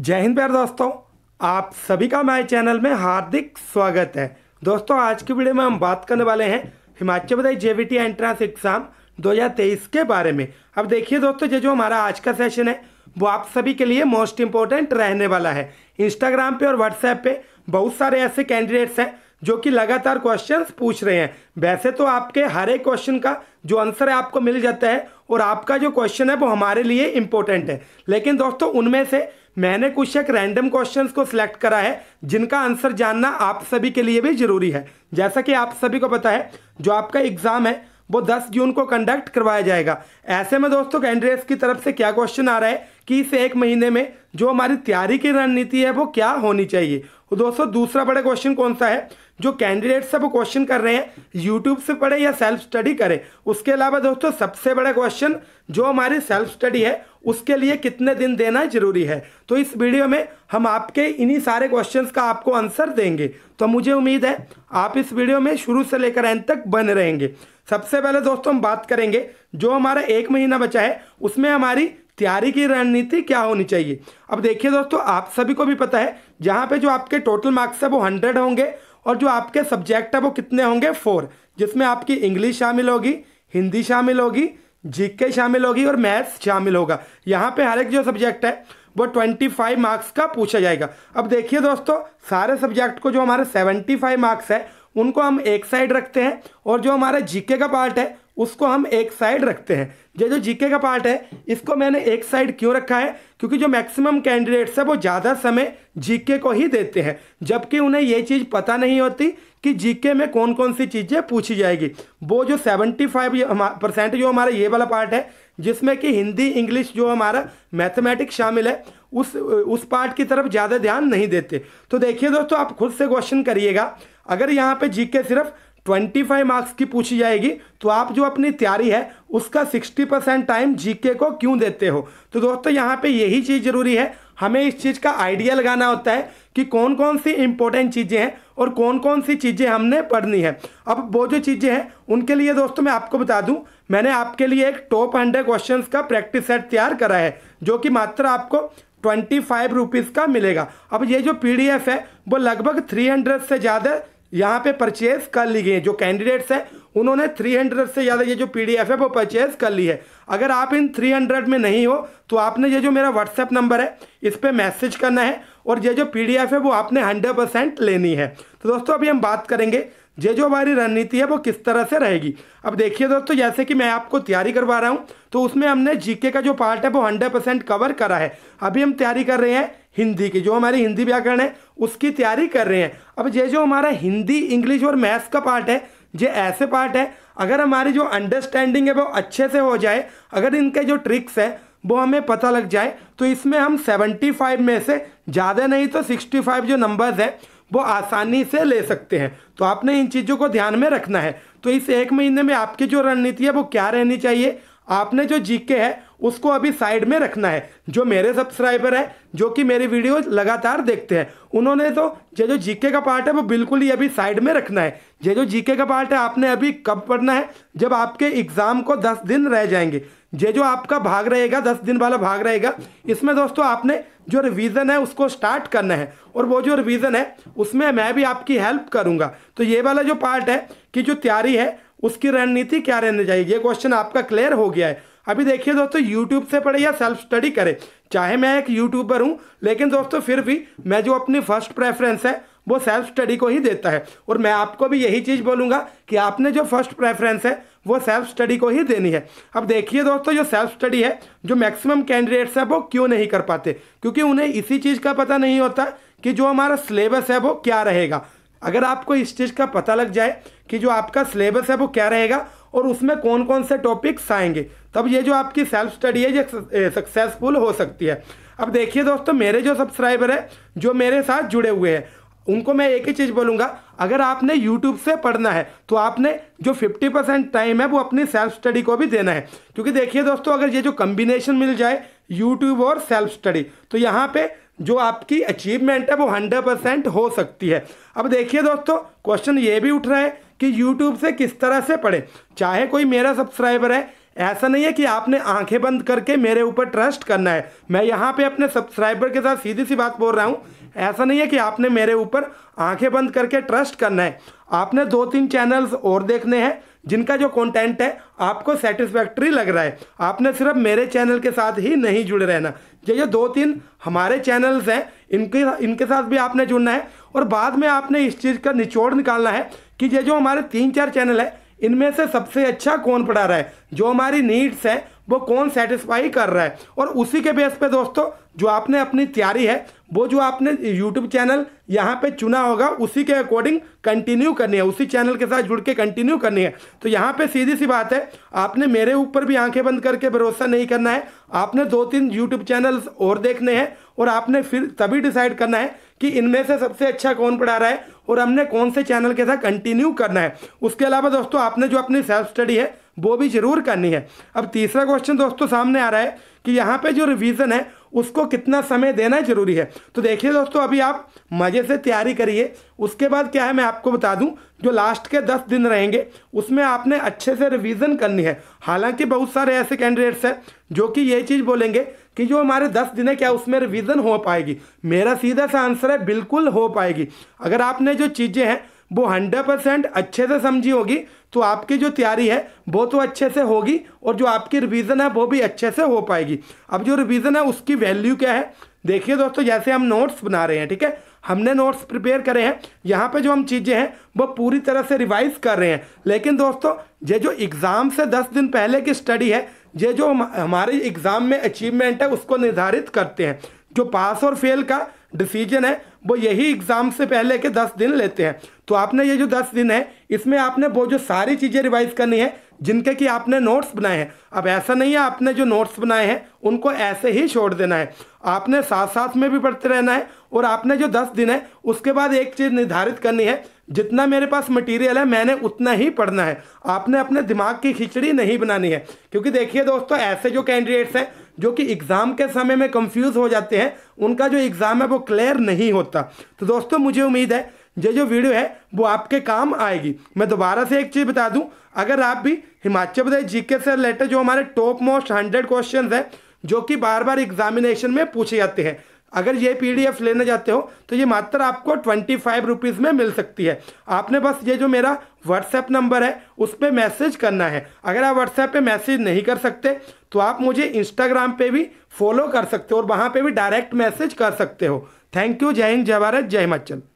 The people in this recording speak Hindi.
जय हिंद प्यार दोस्तों आप सभी का हमारे चैनल में हार्दिक स्वागत है दोस्तों आज की वीडियो में हम बात करने वाले हैं Himachal Pradesh JBT entrance exam 2023 के बारे में अब देखिए दोस्तों ये जो हमारा आज का सेशन है वो आप सभी के लिए मोस्ट इम्पोर्टेंट रहने वाला है इंस्टाग्राम पे और व्हाट्सएप पे बहुत सारे ऐसे कैंडिडेट्स हैं जो कि लगातार क्वेश्चंस पूछ रहे हैं वैसे तो आपके हर एक क्वेश्चन का जो आंसर है आपको मिल जाता है और आपका जो क्वेश्चन है वो हमारे लिए इम्पोर्टेंट है लेकिन दोस्तों उनमें से मैंने कुछ एक रैंडम क्वेश्चंस को सिलेक्ट करा है जिनका आंसर जानना आप सभी के लिए भी ज़रूरी है जैसा कि आप सभी को पता है जो आपका एग्ज़ाम है वो 10 जून को कंडक्ट करवाया जाएगा ऐसे में दोस्तों कैंडिडेट्स की तरफ से क्या क्वेश्चन आ रहा है कि इस एक महीने में जो हमारी तैयारी की रणनीति है वो क्या होनी चाहिए और तो दोस्तों दूसरा बड़ा क्वेश्चन कौन सा है जो कैंडिडेट्स से वो क्वेश्चन कर रहे हैं यूट्यूब से पढ़े या सेल्फ स्टडी करें उसके अलावा दोस्तों सबसे बड़ा क्वेश्चन जो हमारी सेल्फ स्टडी है उसके लिए कितने दिन देना जरूरी है तो इस वीडियो में हम आपके इन्हीं सारे क्वेश्चंस का आपको आंसर देंगे तो मुझे उम्मीद है आप इस वीडियो में शुरू से लेकर एंड तक बन रहेंगे सबसे पहले दोस्तों हम बात करेंगे जो हमारा एक महीना बचा है उसमें हमारी तैयारी की रणनीति क्या होनी चाहिए अब देखिए दोस्तों आप सभी को भी पता है जहाँ पे जो आपके टोटल मार्क्स है वो हंड्रेड होंगे और जो आपके सब्जेक्ट है वो कितने होंगे फोर जिसमें आपकी इंग्लिश शामिल होगी हिंदी शामिल होगी जीके शामिल होगी और मैथ्स शामिल होगा यहाँ पे हर एक जो सब्जेक्ट है वो 25 मार्क्स का पूछा जाएगा अब देखिए दोस्तों सारे सब्जेक्ट को जो हमारे 75 मार्क्स है उनको हम एक साइड रखते हैं और जो हमारा जीके का पार्ट है उसको हम एक साइड रखते हैं ये जो जीके का पार्ट है इसको मैंने एक साइड क्यों रखा है क्योंकि जो मैक्सिमम कैंडिडेट्स है वो ज़्यादा समय जीके को ही देते हैं जबकि उन्हें ये चीज़ पता नहीं होती कि जीके में कौन कौन सी चीज़ें पूछी जाएगी वो जो सेवेंटी फाइव परसेंट जो हमारा ये वाला पार्ट है जिसमें कि हिंदी इंग्लिश जो हमारा मैथमेटिक्स शामिल है उस उस पार्ट की तरफ ज़्यादा ध्यान नहीं देते तो देखिए दोस्तों आप खुद से क्वेश्चन करिएगा अगर यहाँ पे जीके सिर्फ 25 मार्क्स की पूछी जाएगी तो आप जो अपनी तैयारी है उसका 60 परसेंट टाइम जीके को क्यों देते हो तो दोस्तों यहाँ पे यही चीज़ ज़रूरी है हमें इस चीज़ का आइडिया लगाना होता है कि कौन कौन सी इंपॉर्टेंट चीज़ें हैं और कौन कौन सी चीज़ें हमने पढ़नी है अब वो जो चीज़ें हैं उनके लिए दोस्तों मैं आपको बता दूँ मैंने आपके लिए एक टॉप हंड्रेड क्वेश्चन का प्रैक्टिस सेट तैयार करा है जो कि मात्र आपको ट्वेंटी फाइव रुपीज़ का मिलेगा अब ये जो पी है वो लगभग थ्री हंड्रेड से ज़्यादा यहाँ पे परचेज कर ली गई है जो कैंडिडेट्स हैं उन्होंने 300 से ज़्यादा ये जो पीडीएफ है वो परचेज कर ली है अगर आप इन 300 में नहीं हो तो आपने ये जो मेरा व्हाट्सएप नंबर है इस पर मैसेज करना है और ये जो पीडीएफ है वो आपने 100 परसेंट लेनी है तो दोस्तों अभी हम बात करेंगे ये जो हमारी रणनीति है वो किस तरह से रहेगी अब देखिए दोस्तों जैसे कि मैं आपको तैयारी करवा रहा हूँ तो उसमें हमने जीके का जो पार्ट है वो हंड्रेड परसेंट कवर करा है अभी हम तैयारी कर रहे हैं हिंदी की जो हमारी हिंदी व्याकरण है उसकी तैयारी कर रहे हैं अब ये जो हमारा हिंदी इंग्लिश और मैथ्स का पार्ट है ये ऐसे पार्ट है अगर हमारी जो अंडरस्टैंडिंग है वो अच्छे से हो जाए अगर इनके जो ट्रिक्स है वो हमें पता लग जाए तो इसमें हम 75 में से ज़्यादा नहीं तो 65 जो नंबर्स हैं वो आसानी से ले सकते हैं तो आपने इन चीज़ों को ध्यान में रखना है तो इस एक महीने में आपकी जो रणनीति है वो क्या रहनी चाहिए आपने जो जीके है उसको अभी साइड में रखना है जो मेरे सब्सक्राइबर हैं जो कि मेरी वीडियो लगातार देखते हैं उन्होंने तो ये जो जीके का पार्ट है वो बिल्कुल ही अभी साइड में रखना है ये जो जीके का पार्ट है आपने अभी कब पढ़ना है जब आपके एग्ज़ाम को दस दिन रह जाएंगे ये जो आपका भाग रहेगा दस दिन वाला भाग रहेगा इसमें दोस्तों आपने जो रिवीजन है उसको स्टार्ट करना है और वो जो रिवीजन है उसमें मैं भी आपकी हेल्प करूंगा तो ये वाला जो पार्ट है कि जो तैयारी है उसकी रणनीति क्या रहने चाहिए ये क्वेश्चन आपका क्लियर हो गया है अभी देखिए दोस्तों यूट्यूब से पढ़े या सेल्फ स्टडी करें चाहे मैं एक यूट्यूबर हूँ लेकिन दोस्तों फिर भी मैं जो अपनी फर्स्ट प्रेफरेंस है वो सेल्फ स्टडी को ही देता है और मैं आपको भी यही चीज़ बोलूँगा कि आपने जो फर्स्ट प्रेफरेंस है वो सेल्फ स्टडी को ही देनी है अब देखिए दोस्तों जो सेल्फ स्टडी है जो मैक्सिमम कैंडिडेट्स है वो क्यों नहीं कर पाते क्योंकि उन्हें इसी चीज़ का पता नहीं होता कि जो हमारा सिलेबस है वो क्या रहेगा अगर आपको इस चीज़ का पता लग जाए कि जो आपका सिलेबस है वो क्या रहेगा और उसमें कौन कौन से टॉपिक्स आएंगे तब ये जो आपकी सेल्फ स्टडी है ये सक्सेसफुल हो सकती है अब देखिए दोस्तों मेरे जो सब्सक्राइबर है जो मेरे साथ जुड़े हुए हैं उनको मैं एक ही चीज़ बोलूँगा अगर आपने यूट्यूब से पढ़ना है तो आपने जो 50 परसेंट टाइम है वो अपनी सेल्फ स्टडी को भी देना है क्योंकि देखिए दोस्तों अगर ये जो कम्बिनेशन मिल जाए यूट्यूब और सेल्फ स्टडी तो यहाँ पे जो आपकी अचीवमेंट है वो हंड्रेड परसेंट हो सकती है अब देखिए दोस्तों क्वेश्चन ये भी उठ रहा है कि यूट्यूब से किस तरह से पढ़े चाहे कोई मेरा सब्सक्राइबर है ऐसा नहीं है कि आपने आंखें बंद करके मेरे ऊपर ट्रस्ट करना है मैं यहाँ पे अपने सब्सक्राइबर के साथ सीधी सी बात बोल रहा हूँ ऐसा नहीं है कि आपने मेरे ऊपर आंखें बंद करके ट्रस्ट करना है आपने दो तीन चैनल्स और देखने हैं जिनका जो कंटेंट है आपको सेटिस्फैक्ट्री लग रहा है आपने सिर्फ मेरे चैनल के साथ ही नहीं जुड़े रहना ये जो दो तीन हमारे चैनल्स हैं इनके इनके साथ भी आपने जुड़ना है और बाद में आपने इस चीज़ का निचोड़ निकालना है कि ये जो हमारे तीन चार चैनल है इनमें से सबसे अच्छा कौन पढ़ा रहा है जो हमारी नीड्स हैं वो कौन सेटिस्फाई कर रहा है और उसी के बेस पे दोस्तों जो आपने अपनी तैयारी है वो जो आपने यूट्यूब चैनल यहाँ पे चुना होगा उसी के अकॉर्डिंग कंटिन्यू करनी है उसी चैनल के साथ जुड़ के कंटिन्यू करनी है तो यहाँ पे सीधी सी बात है आपने मेरे ऊपर भी आंखें बंद करके भरोसा नहीं करना है आपने दो तीन यूट्यूब चैनल्स और देखने हैं और आपने फिर तभी डिसाइड करना है कि इनमें से सबसे अच्छा कौन पढ़ा रहा है और हमने कौन से चैनल के साथ कंटिन्यू करना है उसके अलावा दोस्तों आपने जो अपनी सेल्फ स्टडी है वो भी जरूर करनी है अब तीसरा क्वेश्चन दोस्तों सामने आ रहा है कि यहाँ पे जो रिवीजन है उसको कितना समय देना जरूरी है तो देखिए दोस्तों अभी आप मज़े से तैयारी करिए उसके बाद क्या है मैं आपको बता दूं जो लास्ट के दस दिन रहेंगे उसमें आपने अच्छे से रिवीजन करनी है हालांकि बहुत सारे ऐसे कैंडिडेट्स हैं जो कि ये चीज़ बोलेंगे कि जो हमारे दस दिन है क्या उसमें रिवीजन हो पाएगी मेरा सीधा सा आंसर है बिल्कुल हो पाएगी अगर आपने जो चीज़ें हैं वो हंड्रेड परसेंट अच्छे से समझी होगी तो आपकी जो तैयारी है वो तो अच्छे से होगी और जो आपकी रिवीजन है वो भी अच्छे से हो पाएगी अब जो रिवीजन है उसकी वैल्यू क्या है देखिए दोस्तों जैसे हम नोट्स बना रहे हैं ठीक है हमने नोट्स प्रिपेयर करे हैं यहाँ पे जो हम चीज़ें हैं वो पूरी तरह से रिवाइज कर रहे हैं लेकिन दोस्तों ये जो एग्ज़ाम से दस दिन पहले की स्टडी है ये जो हमारे एग्ज़ाम में अचीवमेंट है उसको निर्धारित करते हैं जो पास और फेल का डिसीजन है वो यही एग्ज़ाम से पहले के दस दिन लेते हैं तो आपने ये जो दस दिन है इसमें आपने वो जो सारी चीज़ें रिवाइज़ करनी है जिनके कि आपने नोट्स बनाए हैं अब ऐसा नहीं है आपने जो नोट्स बनाए हैं उनको ऐसे ही छोड़ देना है आपने साथ साथ में भी पढ़ते रहना है और आपने जो दस दिन है उसके बाद एक चीज़ निर्धारित करनी है जितना मेरे पास मटेरियल है मैंने उतना ही पढ़ना है आपने अपने दिमाग की खिचड़ी नहीं बनानी है क्योंकि देखिए दोस्तों ऐसे जो कैंडिडेट्स हैं जो कि एग्ज़ाम के समय में कंफ्यूज हो जाते हैं उनका जो एग्ज़ाम है वो क्लियर नहीं होता तो दोस्तों मुझे उम्मीद है ये जो वीडियो है वो आपके काम आएगी मैं दोबारा से एक चीज़ बता दूं अगर आप भी हिमाचल प्रदेश जीके से रिलेटेड जो हमारे टॉप मोस्ट हंड्रेड क्वेश्चन हैं जो कि बार बार एग्जामिनेशन में पूछे जाते हैं अगर ये पीडीएफ लेने जाते हो तो ये मात्र आपको ट्वेंटी फाइव रुपीज़ में मिल सकती है आपने बस ये जो मेरा व्हाट्सएप नंबर है उस पर मैसेज करना है अगर आप व्हाट्सएप पे मैसेज नहीं कर सकते तो आप मुझे इंस्टाग्राम पे भी फॉलो कर सकते हो और वहाँ पे भी डायरेक्ट मैसेज कर सकते हो थैंक यू जय हिंद जय भारत जय हिमाचल